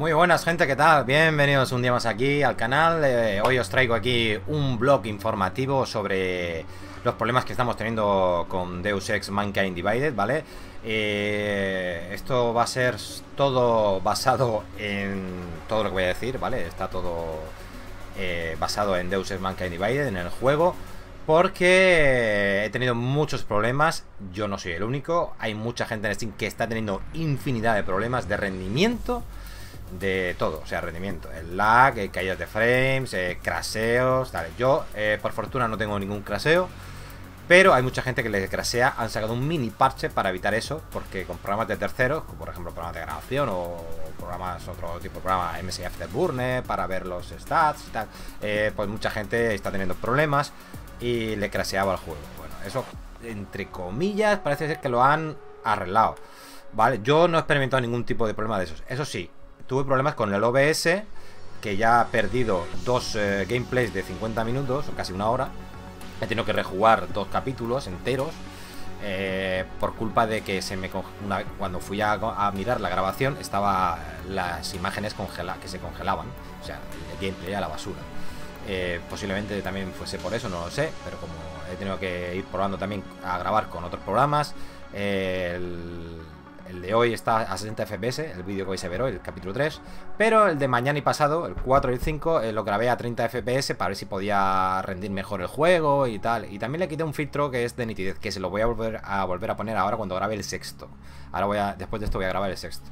Muy buenas gente, ¿qué tal? Bienvenidos un día más aquí al canal eh, Hoy os traigo aquí un blog informativo sobre los problemas que estamos teniendo con Deus Ex Mankind Divided, ¿vale? Eh, esto va a ser todo basado en todo lo que voy a decir, ¿vale? Está todo eh, basado en Deus Ex Mankind Divided, en el juego porque he tenido muchos problemas, yo no soy el único, hay mucha gente en Steam que está teniendo infinidad de problemas de rendimiento de todo, o sea, rendimiento. El lag, eh, caídas de frames, eh, craseos, Yo, eh, por fortuna, no tengo ningún craseo, pero hay mucha gente que le crasea. Han sacado un mini parche para evitar eso, porque con programas de terceros, como por ejemplo programas de grabación o programas, otro tipo de programa MSF de Burner para ver los stats y tal, pues mucha gente está teniendo problemas y le craseaba el juego. Bueno, eso, entre comillas, parece ser que lo han arreglado. Vale, yo no he experimentado ningún tipo de problema de esos. Eso sí, tuve problemas con el OBS, que ya ha perdido dos eh, gameplays de 50 minutos, o casi una hora. He tenido que rejugar dos capítulos enteros. Eh, por culpa de que se me cuando fui a, mirar la grabación estaban las imágenes que se congelaban, o sea, el gameplay a la basura. Eh, posiblemente también fuese por eso, no lo sé, pero como he tenido que ir probando también a grabar con otros programas, el, el de hoy está a 60 FPS, el vídeo que vais a ver hoy, el capítulo 3. Pero el de mañana y pasado, el 4 y el 5, eh, lo grabé a 30 FPS para ver si podía rendir mejor el juego y tal. Y también le quité un filtro que es de nitidez, que se lo voy a volver a, volver a poner ahora cuando grabe el sexto. Ahora voy a, después de esto voy a grabar el sexto.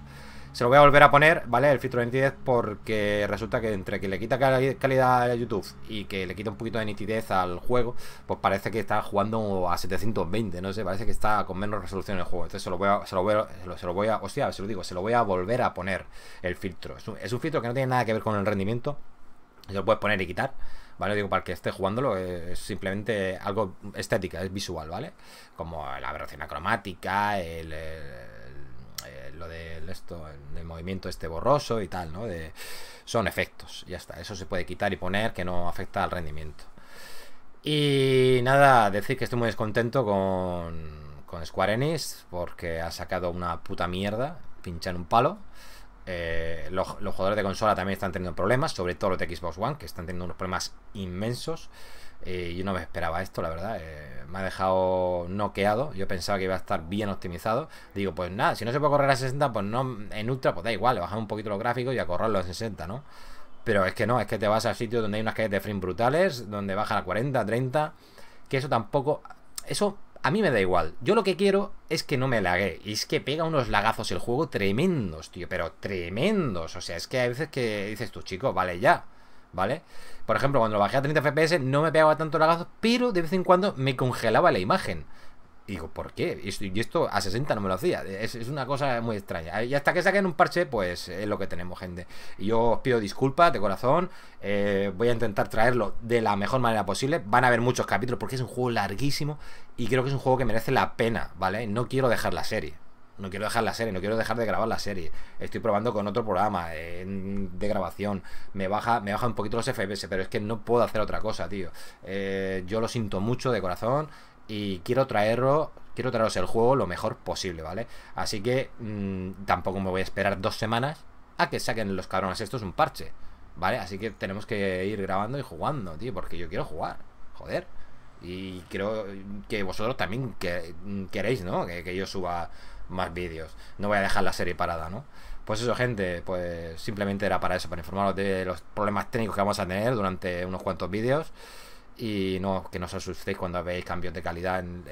Se lo voy a volver a poner, ¿vale? El filtro de nitidez porque resulta que entre que le quita calidad a YouTube y que le quita un poquito de nitidez al juego, pues parece que está jugando a 720, no sé, parece que está con menos resolución el juego. Entonces se lo voy a, se lo voy a, se lo, digo, se lo voy a volver a poner el filtro. Es un, filtro que no tiene nada que ver con el rendimiento, lo puedes poner y quitar. ¿vale? Digo, para que esté jugándolo, eh, es simplemente algo estética, es visual, ¿vale? Como la aberración acromática, el eh, eh, lo del esto, el movimiento este borroso y tal, ¿no? son efectos, ya está. Eso se puede quitar y poner que no afecta al rendimiento. Y nada, decir que estoy muy descontento con, con Square Enix porque ha sacado una puta mierda, pinchan un palo. Eh, los, los, jugadores de consola también están teniendo problemas, sobre todo los de Xbox One, que están teniendo unos problemas inmensos. Eh, yo no me esperaba esto, la verdad. Eh, me ha dejado noqueado. Yo pensaba que iba a estar bien optimizado. Digo, pues nada, si no se puede correr a 60, pues no en ultra, pues da igual, le un poquito los gráficos y a correrlo a 60, ¿no? Pero es que no, es que te vas al sitio donde hay unas calles de frame brutales, donde baja a 40, 30, que eso tampoco. Eso a mí me da igual. Yo lo que quiero es que no me lague. Y es que pega unos lagazos el juego tremendos, tío, pero tremendos. O sea, es que hay veces que dices tú, chico, vale ya. ¿vale? Por ejemplo, cuando lo bajé a 30 FPS no me pegaba tanto lagazo, pero de vez en cuando me congelaba la imagen. Y digo, ¿por qué? Y esto a 60 no me lo hacía. Es, una cosa muy extraña. Y hasta que saquen un parche, pues es lo que tenemos, gente. yo os pido disculpas de corazón. Eh, voy a intentar traerlo de la mejor manera posible. Van a haber muchos capítulos porque es un juego larguísimo. Y creo que es un juego que merece la pena, ¿vale? No quiero dejar la serie no quiero dejar la serie, no quiero dejar de grabar la serie. Estoy probando con otro programa eh, de grabación. Me baja, me baja un poquito los FPS, pero es que no puedo hacer otra cosa, tío. Eh, yo lo siento mucho de corazón y quiero traerlo. Quiero traeros el juego lo mejor posible, ¿vale? Así que mm, tampoco me voy a esperar dos semanas a que saquen los cabrones. Esto es un parche, ¿vale? Así que tenemos que ir grabando y jugando, tío, porque yo quiero jugar. Joder. Y creo que vosotros también mm, queréis, ¿no? Que, yo suba más vídeos. No voy a dejar la serie parada, ¿no? Pues eso, gente, pues simplemente era para eso, para informaros de los problemas técnicos que vamos a tener durante unos cuantos vídeos. Y no, que no os asustéis cuando veáis cambios de calidad en,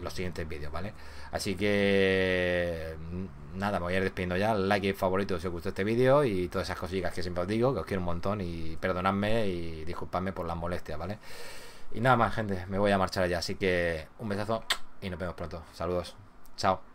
los siguientes vídeos, ¿vale? Así que mm, nada, me voy a ir despidiendo ya. Like y favorito si os gustó este vídeo y todas esas cosillas que siempre os digo, que os quiero un montón y perdonadme y disculpadme por las molestias, ¿vale? Y nada más, gente, me voy a marchar allá. Así que un besazo y nos vemos pronto. Saludos. Chao.